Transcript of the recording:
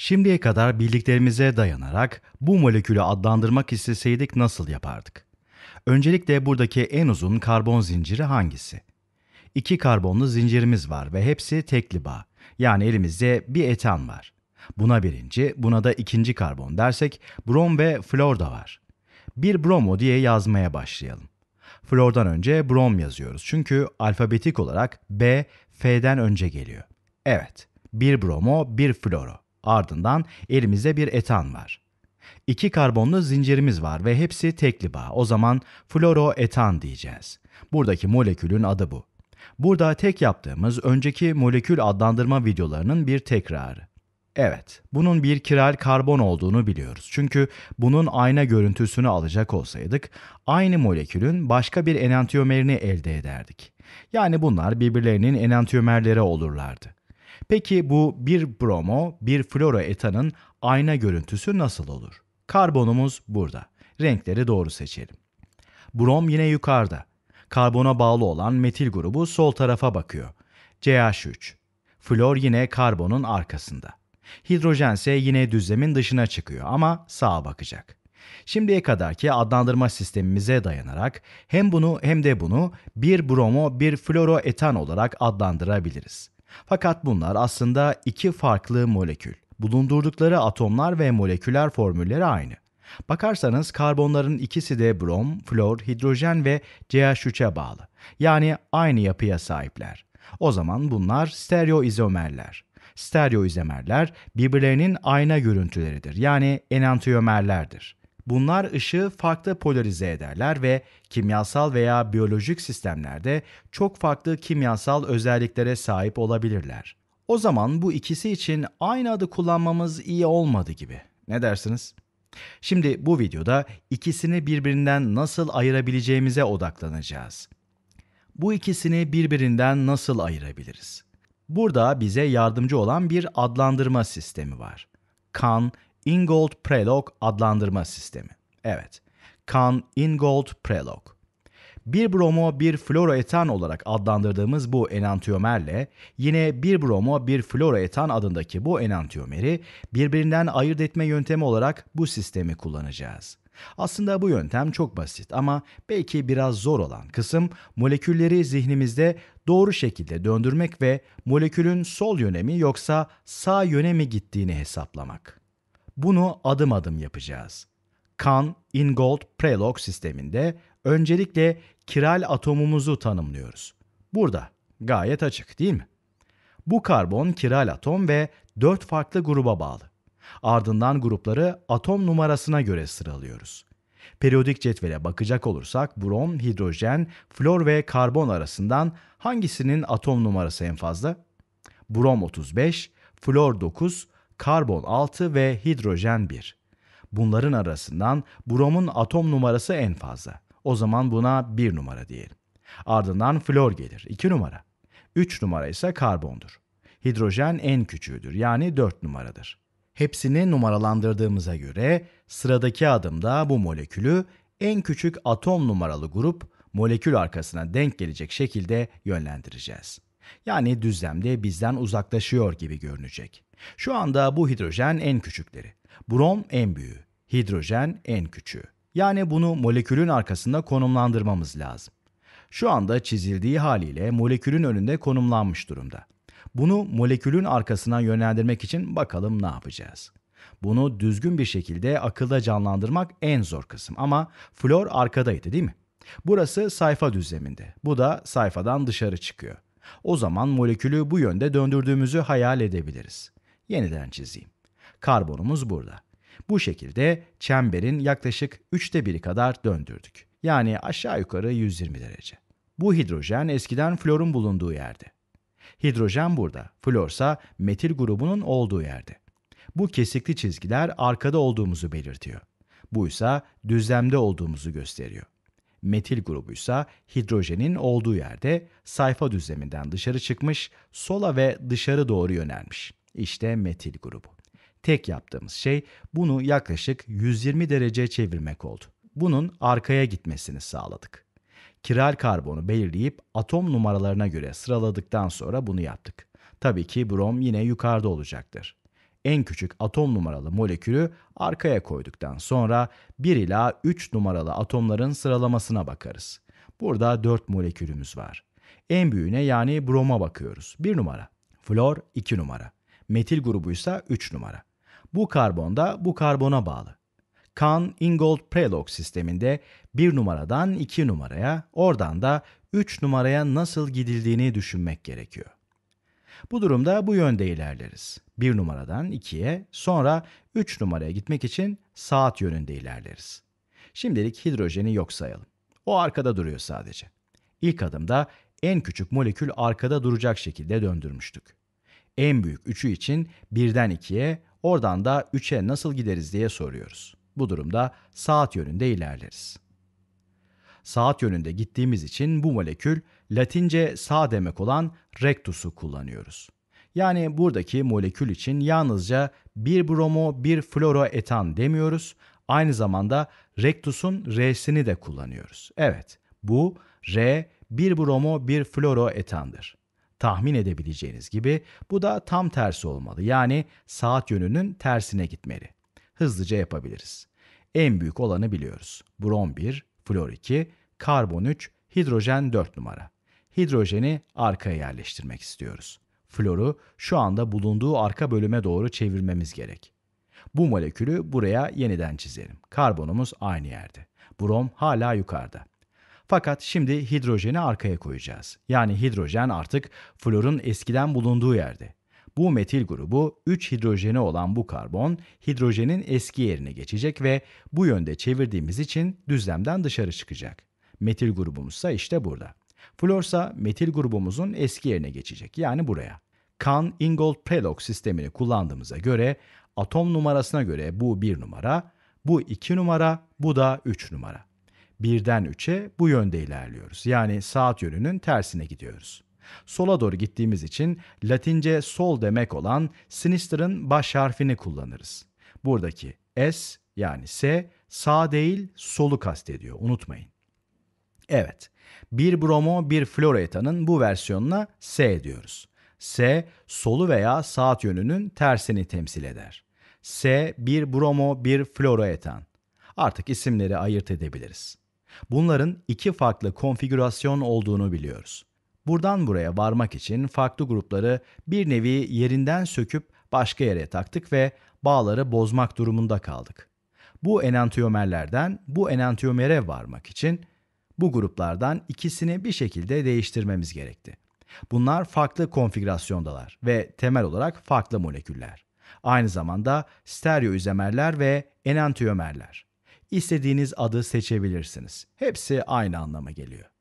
Şimdiye kadar bildiklerimize dayanarak bu molekülü adlandırmak isteseydik nasıl yapardık? Öncelikle buradaki en uzun karbon zinciri hangisi? İki karbonlu zincirimiz var ve hepsi tekli bağ. Yani elimizde bir etan var. Buna birinci, buna da ikinci karbon dersek brom ve flor da var. Bir bromo diye yazmaya başlayalım. Flordan önce brom yazıyoruz çünkü alfabetik olarak B, F'den önce geliyor. Evet, bir bromo, bir floro. Ardından elimizde bir etan var. İki karbonlu zincirimiz var ve hepsi tekli bağ. O zaman floroetan diyeceğiz. Buradaki molekülün adı bu. Burada tek yaptığımız önceki molekül adlandırma videolarının bir tekrarı. Evet, bunun bir kiral karbon olduğunu biliyoruz. Çünkü bunun ayna görüntüsünü alacak olsaydık, aynı molekülün başka bir enantiyomerini elde ederdik. Yani bunlar birbirlerinin enantiyomerleri olurlardı. Peki bu bir bromo, bir etanın ayna görüntüsü nasıl olur? Karbonumuz burada. Renkleri doğru seçelim. Brom yine yukarıda. Karbona bağlı olan metil grubu sol tarafa bakıyor. CH3. Flor yine karbonun arkasında. Hidrojen ise yine düzlemin dışına çıkıyor ama sağa bakacak. Şimdiye kadarki adlandırma sistemimize dayanarak hem bunu hem de bunu bir bromo bir floroetan olarak adlandırabiliriz. Fakat bunlar aslında iki farklı molekül. Bulundurdukları atomlar ve moleküler formülleri aynı. Bakarsanız karbonların ikisi de brom, flor, hidrojen ve CH3'e bağlı. Yani aynı yapıya sahipler. O zaman bunlar stereoizomerler. Stereoizomerler birbirlerinin ayna görüntüleridir. Yani enantiyomerlerdir. Bunlar ışığı farklı polarize ederler ve kimyasal veya biyolojik sistemlerde çok farklı kimyasal özelliklere sahip olabilirler. O zaman bu ikisi için aynı adı kullanmamız iyi olmadı gibi. Ne dersiniz? Şimdi bu videoda ikisini birbirinden nasıl ayırabileceğimize odaklanacağız. Bu ikisini birbirinden nasıl ayırabiliriz? Burada bize yardımcı olan bir adlandırma sistemi var. Kan Ingold Prelog adlandırma sistemi. Evet, kan Ingold Prelog. Bir bromo bir floroetan olarak adlandırdığımız bu enantiyomerle yine bir bromo bir floroetan adındaki bu enantiyomeri birbirinden ayırt etme yöntemi olarak bu sistemi kullanacağız. Aslında bu yöntem çok basit ama belki biraz zor olan kısım molekülleri zihnimizde doğru şekilde döndürmek ve molekülün sol yöne mi yoksa sağ yöne mi gittiğini hesaplamak. Bunu adım adım yapacağız. Kan, Ingold, Prelog sisteminde öncelikle kiral atomumuzu tanımlıyoruz. Burada gayet açık değil mi? Bu karbon kiral atom ve 4 farklı gruba bağlı. Ardından grupları atom numarasına göre sıralıyoruz. Periyodik cetvele bakacak olursak brom, hidrojen, flor ve karbon arasından hangisinin atom numarası en fazla? Brom 35, flor 9, karbon 6 ve hidrojen 1. Bunların arasından bromun atom numarası en fazla. O zaman buna 1 numara diyelim. Ardından flor gelir 2 numara. 3 numara ise karbondur. Hidrojen en küçüğüdür yani 4 numaradır. Hepsini numaralandırdığımıza göre sıradaki adımda bu molekülü en küçük atom numaralı grup molekül arkasına denk gelecek şekilde yönlendireceğiz. Yani düzlemde bizden uzaklaşıyor gibi görünecek. Şu anda bu hidrojen en küçükleri. Brom en büyüğü, hidrojen en küçüğü. Yani bunu molekülün arkasında konumlandırmamız lazım. Şu anda çizildiği haliyle molekülün önünde konumlanmış durumda. Bunu molekülün arkasına yönlendirmek için bakalım ne yapacağız. Bunu düzgün bir şekilde akılda canlandırmak en zor kısım ama flor arkadaydı değil mi? Burası sayfa düzleminde. Bu da sayfadan dışarı çıkıyor. O zaman molekülü bu yönde döndürdüğümüzü hayal edebiliriz yeniden çizeyim. Karbonumuz burada. Bu şekilde çemberin yaklaşık üçte biri kadar döndürdük. Yani aşağı yukarı 120 derece. Bu hidrojen eskiden florun bulunduğu yerde. Hidrojen burada, florsa metil grubunun olduğu yerde. Bu kesikli çizgiler arkada olduğumuzu belirtiyor. Bu ise düzlemde olduğumuzu gösteriyor. Metil grubuysa hidrojenin olduğu yerde sayfa düzleminden dışarı çıkmış, sola ve dışarı doğru yönelmiş. İşte metil grubu. Tek yaptığımız şey bunu yaklaşık 120 derece çevirmek oldu. Bunun arkaya gitmesini sağladık. Kiral karbonu belirleyip atom numaralarına göre sıraladıktan sonra bunu yaptık. Tabii ki brom yine yukarıda olacaktır. En küçük atom numaralı molekülü arkaya koyduktan sonra 1 ila 3 numaralı atomların sıralamasına bakarız. Burada 4 molekülümüz var. En büyüğüne yani broma bakıyoruz. 1 numara. Flor 2 numara metil grubuysa 3 numara. Bu karbon da bu karbona bağlı. Kahn-Ingold-Prelog sisteminde 1 numaradan 2 numaraya, oradan da 3 numaraya nasıl gidildiğini düşünmek gerekiyor. Bu durumda bu yönde ilerleriz. 1 numaradan 2'ye, sonra 3 numaraya gitmek için saat yönünde ilerleriz. Şimdilik hidrojeni yok sayalım. O arkada duruyor sadece. İlk adımda en küçük molekül arkada duracak şekilde döndürmüştük en büyük 3'ü için birden 2'ye, oradan da 3'e nasıl gideriz diye soruyoruz. Bu durumda saat yönünde ilerleriz. Saat yönünde gittiğimiz için bu molekül Latince sağ demek olan rectus'u kullanıyoruz. Yani buradaki molekül için yalnızca bir bromo bir floro etan demiyoruz. Aynı zamanda rectus'un R'sini de kullanıyoruz. Evet, bu R bir bromo bir floro etandır tahmin edebileceğiniz gibi bu da tam tersi olmalı. Yani saat yönünün tersine gitmeli. Hızlıca yapabiliriz. En büyük olanı biliyoruz. Brom 1, flor 2, karbon 3, hidrojen 4 numara. Hidrojeni arkaya yerleştirmek istiyoruz. Floru şu anda bulunduğu arka bölüme doğru çevirmemiz gerek. Bu molekülü buraya yeniden çizelim. Karbonumuz aynı yerde. Brom hala yukarıda. Fakat şimdi hidrojeni arkaya koyacağız. Yani hidrojen artık florun eskiden bulunduğu yerde. Bu metil grubu 3 hidrojeni olan bu karbon hidrojenin eski yerine geçecek ve bu yönde çevirdiğimiz için düzlemden dışarı çıkacak. Metil grubumuzsa işte burada. Florsa metil grubumuzun eski yerine geçecek yani buraya. Kahn-Ingold-Prelog sistemini kullandığımıza göre atom numarasına göre bu 1 numara, bu 2 numara, bu da 3 numara birden üçe bu yönde ilerliyoruz. Yani saat yönünün tersine gidiyoruz. Sola doğru gittiğimiz için Latince sol demek olan sinister'ın baş harfini kullanırız. Buradaki S yani S sağ değil solu kastediyor unutmayın. Evet, bir bromo bir floretanın bu versiyonuna S diyoruz. S solu veya saat yönünün tersini temsil eder. S bir bromo bir floretan. Artık isimleri ayırt edebiliriz. Bunların iki farklı konfigürasyon olduğunu biliyoruz. Buradan buraya varmak için farklı grupları bir nevi yerinden söküp başka yere taktık ve bağları bozmak durumunda kaldık. Bu enantiyomerlerden bu enantiyomere varmak için bu gruplardan ikisini bir şekilde değiştirmemiz gerekti. Bunlar farklı konfigürasyondalar ve temel olarak farklı moleküller. Aynı zamanda stereo ve enantiyomerler istediğiniz adı seçebilirsiniz. Hepsi aynı anlama geliyor.